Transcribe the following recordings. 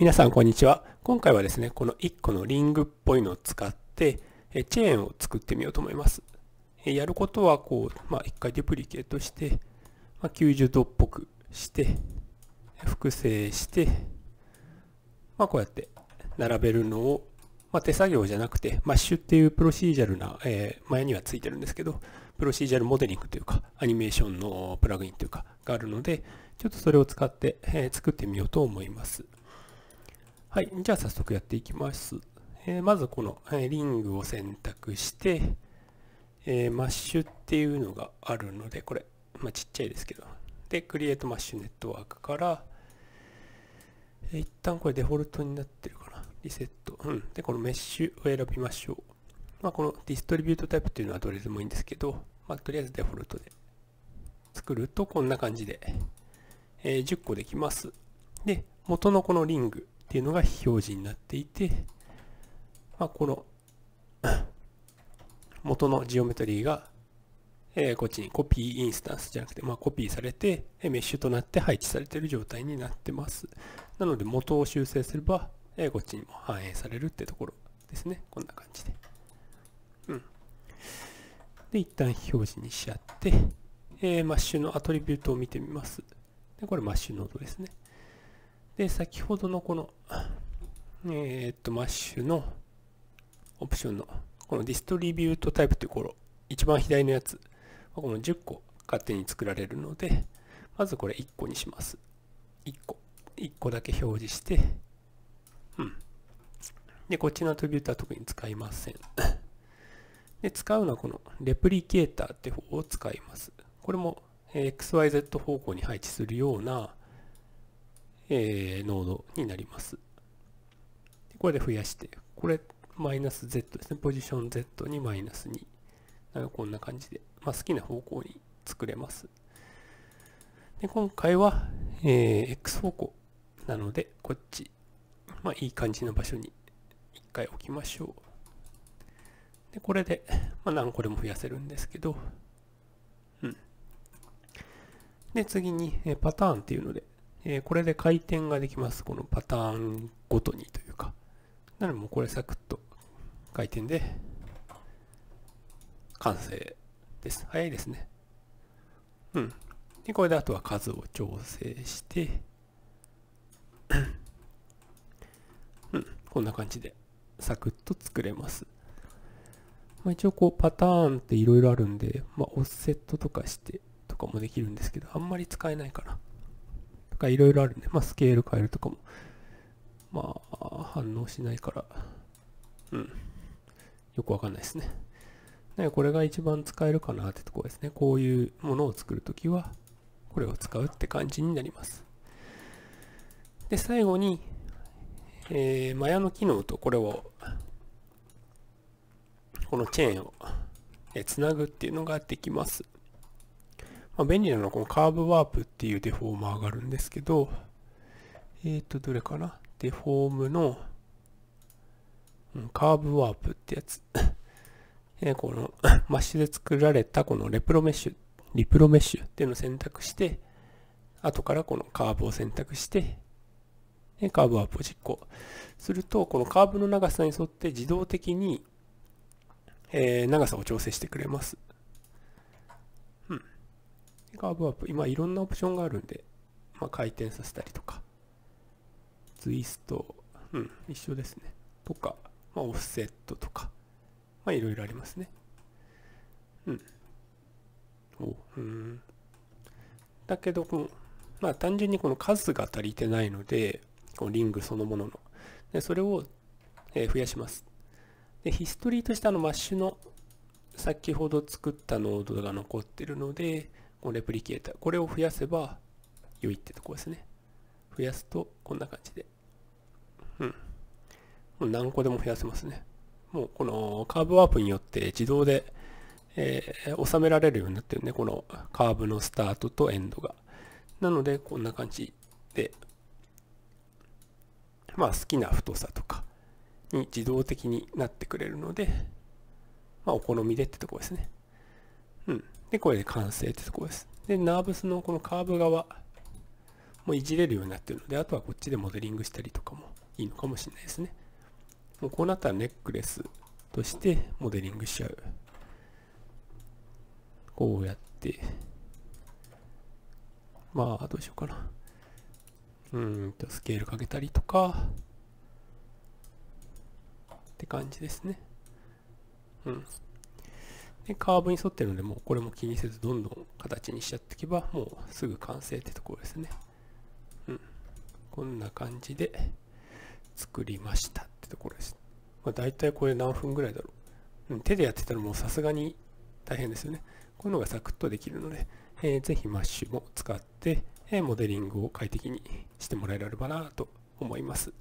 皆さんこんにちは。今回はですね、この1個のリングっぽいのを使って、チェーンを作ってみようと思います。やることは、こう、まあ、1回デュプリケートして、まあ、90度っぽくして、複製して、まあ、こうやって並べるのを、まあ、手作業じゃなくて、マッシュっていうプロシージャルな、えー、前にはついてるんですけど、プロシージャルモデリングというか、アニメーションのプラグインというか、があるので、ちょっとそれを使って、えー、作ってみようと思います。はい、じゃあ早速やっていきます。えー、まずこの、えー、リングを選択して、えー、マッシュっていうのがあるので、これ、まあ、ちっちゃいですけど、で、Create m シ s h Network から、えー、一旦これデフォルトになってるかな。リセット。うん。で、このメッシュを選びましょう。まあ、このディストリビュートタイプっていうのはどれでもいいんですけど、まあ、とりあえずデフォルトで作るとこんな感じで、えー、10個できます。で、元のこのリングっていうのが非表示になっていて、まあ、この 元のジオメトリーが、えこっちにコピーインスタンスじゃなくて、まコピーされて、メッシュとなって配置されている状態になってます。なので元を修正すれば、えこっちにも反映されるってところですね。こんな感じで。うん。で、一旦非表示にしちゃって、えマッシュのアトリビュートを見てみます。で、これマッシュノードですね。で、先ほどのこの、えー、っと、マッシュのオプションの、このディストリビュートタイプというころ、一番左のやつ、この10個勝手に作られるので、まずこれ1個にします。1個。1個だけ表示して、うん。で、こっちのアトリビュートは特に使いません。で、使うのはこのレプリケーターって方を使います。これも XYZ 方向に配置するような、えー、濃度になります。これで増やして、これマイナス Z ですね。ポジション Z にマイナス2。なんかこんな感じで、まあ、好きな方向に作れます。で今回は、えー、X 方向なので、こっち、まあ、いい感じの場所に一回置きましょう。で、これで、まあ、何個でも増やせるんですけど、うん。で、次に、えー、パターンっていうので、えこれで回転ができます。このパターンごとにというか。なのでもうこれサクッと回転で完成です。早いですね。うん。で、これであとは数を調整して、うん、こんな感じでサクッと作れます。まあ、一応こうパターンっていろいろあるんで、まあ、オフセットとかしてとかもできるんですけど、あんまり使えないかな。かいろいろあるね。まあ、スケール変えるとかも。まあ、反応しないから、うん。よくわかんないですね。ね、これが一番使えるかなってとこですね。こういうものを作るときは、これを使うって感じになります。で、最後に、えー、マヤの機能とこれを、このチェーンをつなぐっていうのができます。まあ、便利なのはこのカーブワープっていうデフォーマーがあるんですけど、えっ、ー、と、どれかなデフォームの、うん、カーブワープってやつ。えー、この マッシュで作られたこのレプロメッシュ、リプロメッシュっていうのを選択して、後からこのカーブを選択して、でカーブワープを実行すると、このカーブの長さに沿って自動的に、えー、長さを調整してくれます。カーブアップ、今いろんなオプションがあるんで、まあ、回転させたりとか、ツイスト、うん、一緒ですね。とか、まあ、オフセットとか、まあ、いろいろありますね。うん。おうん。だけど、まあ、単純にこの数が足りてないので、このリングそのものの。で、それを、え増やします。で、ヒストリーとしてあのマッシュの先ほど作ったノードが残ってるので、このレプリケーター、これを増やせば良いってとこですね。増やすとこんな感じで。うん。もう何個でも増やせますね。もうこのカーブワープによって自動で、えー、収められるようになってるね。このカーブのスタートとエンドが。なので、こんな感じで、まあ好きな太さとかに自動的になってくれるので、まあお好みでってとこですね。で、これで完成ってとこです。で、ナーブスのこのカーブ側もいじれるようになってるので、あとはこっちでモデリングしたりとかもいいのかもしれないですね。もうこうなったらネックレスとしてモデリングしちゃう。こうやって。まあ、どうしようかな。うんと、スケールかけたりとか、って感じですね。うん。でカーブに沿ってるのでもうこれも気にせずどんどん形にしちゃっていけばもうすぐ完成ってところですねうんこんな感じで作りましたってところです、まあ、大体これ何分ぐらいだろう、うん、手でやってたらもうさすがに大変ですよねこういうのがサクッとできるので、えー、ぜひマッシュも使って、えモデリングを快適にしてもらえればなと思います。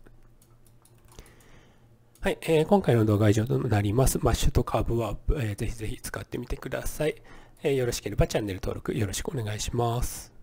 はい、えー、今回の動画は以上となります。マッシュとカーブワープ、えー、ぜひぜひ使ってみてください、えー、よろしければチャンネル登録よろしくお願いします。